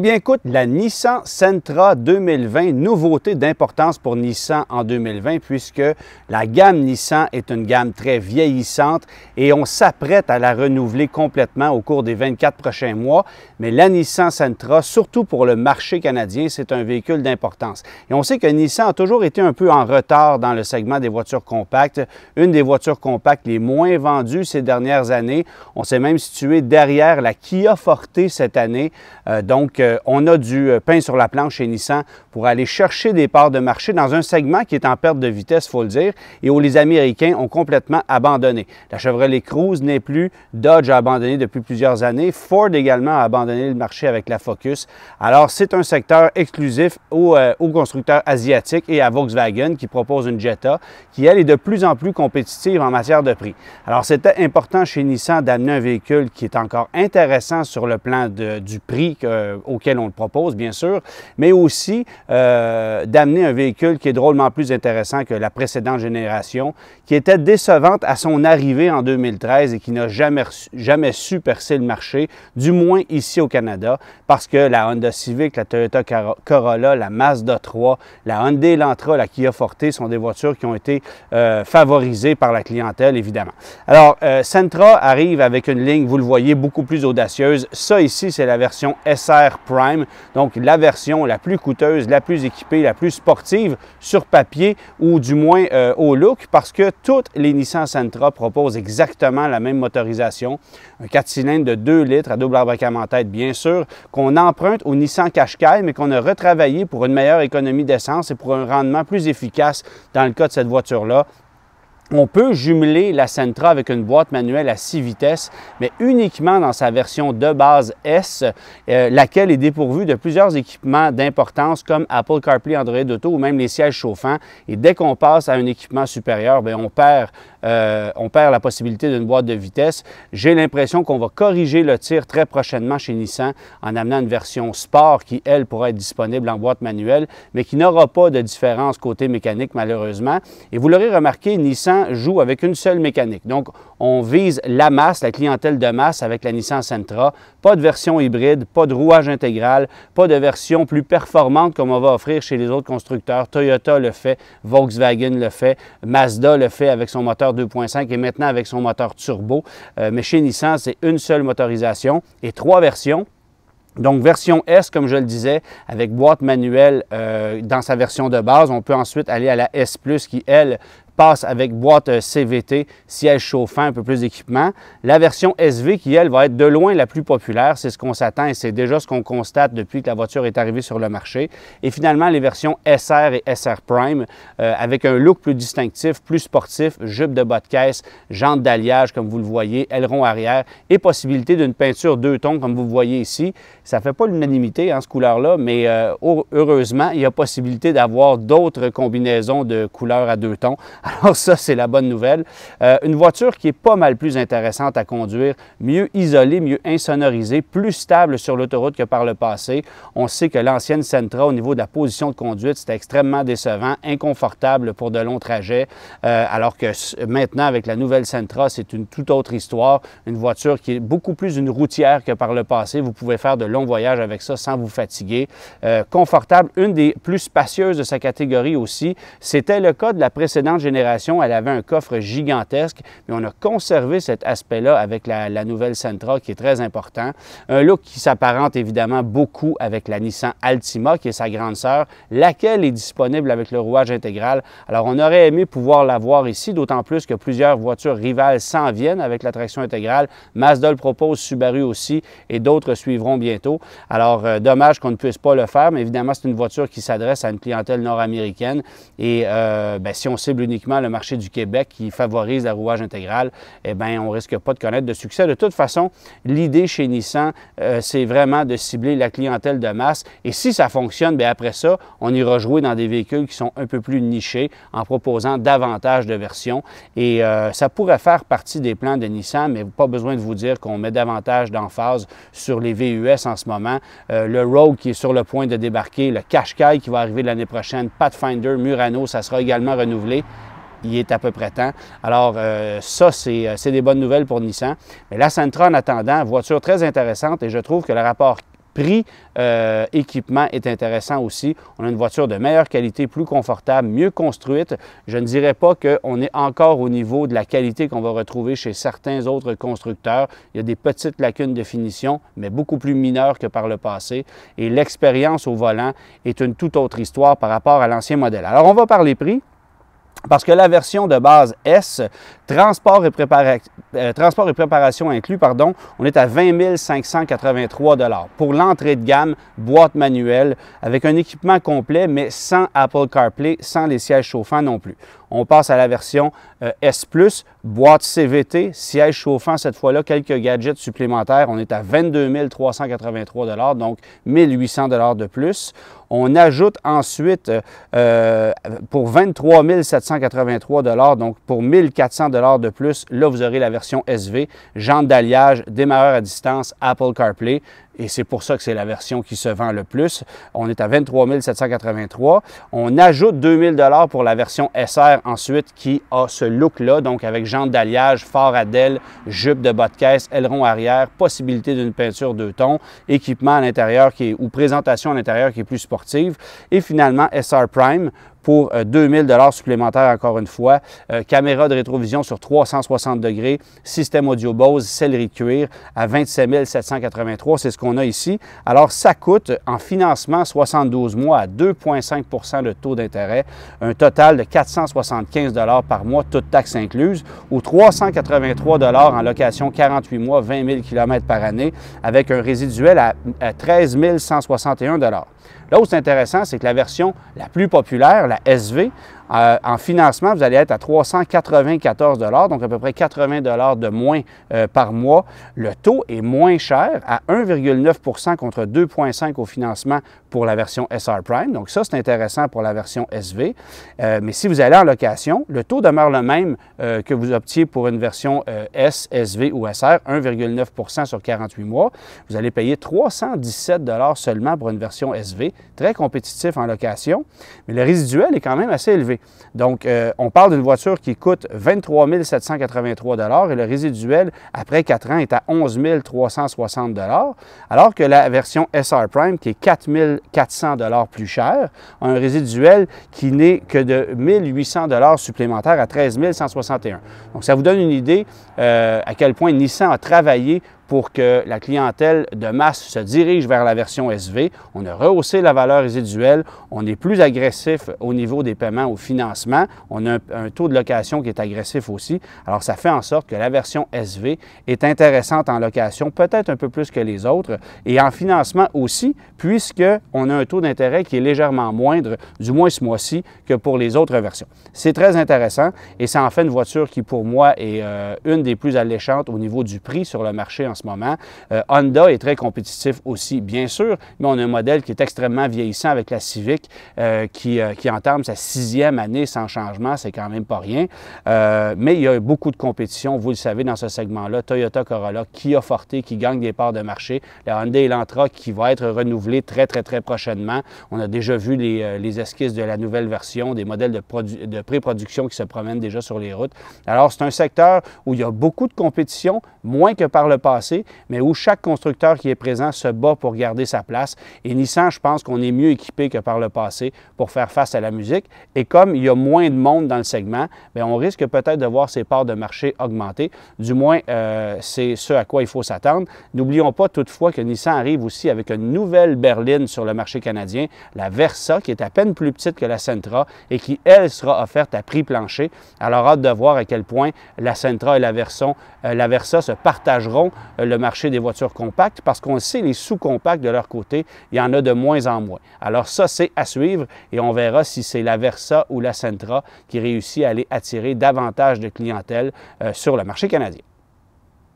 bien, coûte la Nissan Sentra 2020, nouveauté d'importance pour Nissan en 2020 puisque la gamme Nissan est une gamme très vieillissante et on s'apprête à la renouveler complètement au cours des 24 prochains mois. Mais la Nissan Sentra, surtout pour le marché canadien, c'est un véhicule d'importance. Et on sait que Nissan a toujours été un peu en retard dans le segment des voitures compactes, une des voitures compactes les moins vendues ces dernières années. On s'est même situé derrière la Kia Forte cette année. Euh, donc, euh, on a du euh, pain sur la planche chez Nissan pour aller chercher des parts de marché dans un segment qui est en perte de vitesse, il faut le dire, et où les Américains ont complètement abandonné. La Chevrolet Cruze n'est plus, Dodge a abandonné depuis plusieurs années, Ford également a abandonné le marché avec la Focus. Alors, c'est un secteur exclusif euh, aux, constructeurs asiatiques et à Volkswagen qui propose une Jetta qui, elle, est de plus en plus compétitive en matière de prix. Alors, c'était important chez Nissan d'amener un véhicule qui est encore intéressant sur le plan du prix euh, auquel on le propose, bien sûr, mais aussi euh, d'amener un véhicule qui est drôlement plus intéressant que la précédente génération, qui était décevante à son arrivée en 2013 et qui n'a jamais, jamais su percer le marché, du moins ici au Canada, parce que la Honda Civic, la Toyota Corolla, la Mazda 3, la Hyundai Elantra, la Kia Forte sont des voitures qui ont été euh, favorisées par la clientèle, évidemment. Alors, Sentra arrive avec une ligne, vous le voyez, beaucoup plus audacieuse. Ça ici, c'est la version SR Prime, donc la version la plus coûteuse, la plus équipée, la plus sportive sur papier ou du moins euh, au look parce que toutes les Nissan Sentra proposent exactement la même motorisation, un 4 cylindres de 2 litres à double arbre à tête bien sûr, qu'on emprunte au Nissan Qashqai mais qu'on a retravaillé pour une meilleure économie d'essence et pour un rendement plus efficace dans le cas de cette voiture-là on peut jumeler la Sentra avec une boîte manuelle à 6 vitesses, mais uniquement dans sa version de base S, euh, laquelle est dépourvue de plusieurs équipements d'importance comme Apple CarPlay, Android Auto ou même les sièges chauffants. Et dès qu'on passe à un équipement supérieur, ben, on, perd, euh, on perd la possibilité d'une boîte de vitesse. J'ai l'impression qu'on va corriger le tir très prochainement chez Nissan en amenant une version sport qui, elle, pourra être disponible en boîte manuelle, mais qui n'aura pas de différence côté mécanique malheureusement. Et vous l'aurez remarqué, Nissan joue avec une seule mécanique. Donc, on vise la masse, la clientèle de masse avec la Nissan Sentra. Pas de version hybride, pas de rouage intégral, pas de version plus performante comme on va offrir chez les autres constructeurs. Toyota le fait, Volkswagen le fait, Mazda le fait avec son moteur 2.5 et maintenant avec son moteur turbo. Euh, mais chez Nissan, c'est une seule motorisation et trois versions. Donc, version S, comme je le disais, avec boîte manuelle euh, dans sa version de base. On peut ensuite aller à la S, qui, elle, passe avec boîte CVT, siège chauffant, un peu plus d'équipement. La version SV qui, elle, va être de loin la plus populaire. C'est ce qu'on s'attend et c'est déjà ce qu'on constate depuis que la voiture est arrivée sur le marché. Et finalement, les versions SR et SR Prime euh, avec un look plus distinctif, plus sportif, jupe de bas de caisse, jante d'alliage comme vous le voyez, aileron arrière et possibilité d'une peinture deux tons comme vous le voyez ici. Ça ne fait pas l'unanimité en hein, ce couleur-là, mais euh, heureusement, il y a possibilité d'avoir d'autres combinaisons de couleurs à deux tons alors ça, c'est la bonne nouvelle. Euh, une voiture qui est pas mal plus intéressante à conduire, mieux isolée, mieux insonorisée, plus stable sur l'autoroute que par le passé. On sait que l'ancienne Sentra, au niveau de la position de conduite, c'était extrêmement décevant, inconfortable pour de longs trajets, euh, alors que maintenant, avec la nouvelle Sentra, c'est une toute autre histoire. Une voiture qui est beaucoup plus une routière que par le passé. Vous pouvez faire de longs voyages avec ça sans vous fatiguer. Euh, confortable, une des plus spacieuses de sa catégorie aussi. C'était le cas de la précédente génération elle avait un coffre gigantesque, mais on a conservé cet aspect-là avec la, nouvelle Sentra qui est très important. Un look qui s'apparente évidemment beaucoup avec la Nissan Altima, qui est sa grande sœur, laquelle est disponible avec le rouage intégral. Alors, on aurait aimé pouvoir l'avoir ici, d'autant plus que plusieurs voitures rivales s'en viennent avec la traction intégrale. Mazda le propose, Subaru aussi, et d'autres suivront bientôt. Alors, euh, dommage qu'on ne puisse pas le faire, mais évidemment, c'est une voiture qui s'adresse à une clientèle nord-américaine. Et euh, ben, si on cible uniquement le marché du Québec qui favorise rouage intégral, eh bien, on risque pas de connaître de succès. De toute façon, l'idée chez Nissan, euh, c'est vraiment de cibler la clientèle de masse. Et si ça fonctionne, bien après ça, on ira jouer dans des véhicules qui sont un peu plus nichés en proposant davantage de versions. Et euh, ça pourrait faire partie des plans de Nissan, mais pas besoin de vous dire qu'on met davantage d'emphase sur les VUS e en ce moment. Euh, le Rogue qui est sur le point de débarquer, le Qashqai qui va arriver l'année prochaine, Pathfinder, Murano, ça sera également renouvelé il est à peu près temps. Alors, euh, ça, euh, c'est des bonnes nouvelles pour Nissan. Mais la Sentra, en attendant, voiture très intéressante et je trouve que le rapport prix euh, équipement est intéressant aussi. On a une voiture de meilleure qualité, plus confortable, mieux construite. Je ne dirais pas qu'on est encore au niveau de la qualité qu'on va retrouver chez certains autres constructeurs. Il y a des petites lacunes de finition, mais beaucoup plus mineures que par le passé. Et l'expérience au volant est une toute autre histoire par rapport à l'ancien modèle. Alors, on va parler prix. Parce que la version de base S, transport et, euh, préparation inclus, pardon, on est à 20 583 Pour l'entrée de gamme, boîte manuelle, avec un équipement complet, mais sans Apple CarPlay, sans les sièges chauffants non plus. On passe à la version euh, S+, boîte CVT, siège chauffant cette fois-là, quelques gadgets supplémentaires. On est à 22 383 donc 1800 de plus. On ajoute ensuite euh, euh, pour 23 783 donc pour 1400 de plus, là, vous aurez la version SV, jante d'alliage, démarreur à distance, Apple CarPlay. Et c'est pour ça que c'est la version qui se vend le plus. On est à 23 783. On ajoute 2000 dollars pour la version SR ensuite qui a ce look-là, donc avec jante d'alliage, phare à DEL, jupe de bas de caisse, aileron arrière, possibilité d'une peinture deux tons, équipement à l'intérieur qui est, ou présentation à l'intérieur qui est plus sportive. Et finalement, SR Prime pour 2000 euh, dollars supplémentaires encore une fois. Euh, caméra de rétrovision sur 360 degrés, système audio Bose, céleri de cuir à 27 783, c'est ce qu'on a ici. Alors ça coûte en financement 72 mois à 2,5 de taux d'intérêt, un total de 475 dollars par mois, toute taxes incluse, ou 383 dollars en location 48 mois, 20 000 km par année, avec un résiduel à, 13 161 dollars. Là où c'est intéressant, c'est que la version la plus populaire, SV. Euh, en financement, vous allez être à 394 donc à peu près 80 de moins euh, par mois. Le taux est moins cher, à 1,9 contre 2,5 au financement pour la version SR Prime. Donc ça, c'est intéressant pour la version SV. Euh, mais si vous allez en location, le taux demeure le même que vous optiez pour une version S, SV ou SR, 1,9 sur 48 mois. Vous allez payer 317 seulement pour une version SV, très compétitif en location. Mais le résiduel, est quand même assez élevé. Donc, euh, on parle d'une voiture qui coûte 23 783 et le résiduel, après quatre ans, est à 11 360 alors que la version SR Prime, qui est 4 400 plus chère, a un résiduel qui n'est que de 1 800 supplémentaire à 13 161 Donc, ça vous donne une idée euh, à quel point Nissan a travaillé pour que la clientèle de masse se dirige vers la version SV. On a rehaussé la valeur résiduelle, on est plus agressif au niveau des paiements au financement, on a un, taux de location qui est agressif aussi. Alors ça fait en sorte que la version SV est intéressante en location, peut-être un peu plus que les autres, et en financement aussi, puisque on a un taux d'intérêt qui est légèrement moindre, du moins ce mois-ci, que pour les autres versions. C'est très intéressant et ça en fait une voiture qui pour moi est euh, une des plus alléchantes au niveau du prix sur le marché en moment. Euh, Honda est très compétitif aussi, bien sûr, mais on a un modèle qui est extrêmement vieillissant avec la Civic euh, euh, qui, entame sa sixième année sans changement. C'est quand même pas rien. mais il y a beaucoup de compétition, vous le savez, dans ce segment-là. Toyota Corolla, qui a forté, qui gagne des parts de marché, la Honda Elantra qui va être renouvelée très, très, très prochainement. On a déjà vu les, esquisses de la nouvelle version, des modèles de, de pré-production qui se promènent déjà sur les routes. Alors, c'est un secteur où il y a beaucoup de compétition, moins que par le passé mais où chaque constructeur qui est présent se bat pour garder sa place. Et Nissan, je pense qu'on est mieux équipé que par le passé pour faire face à la musique. Et comme il y a moins de monde dans le segment, ben, on risque peut-être de voir ses parts de marché augmenter. Du moins, euh, c'est ce à quoi il faut s'attendre. N'oublions pas toutefois que Nissan arrive aussi avec une nouvelle berline sur le marché canadien, la Versa, qui est à peine plus petite que la Sentra et qui, elle, sera offerte à prix plancher. Alors, hâte de voir à quel point la Sentra et la, version euh, la Versa se partageront euh, le marché des voitures compactes parce qu'on sait les sous-compacts de leur côté, il y en a de moins en moins. Alors ça, c'est à suivre et on verra si c'est la Versa ou la Sentra qui réussit à aller attirer davantage de clientèle euh, sur le marché canadien.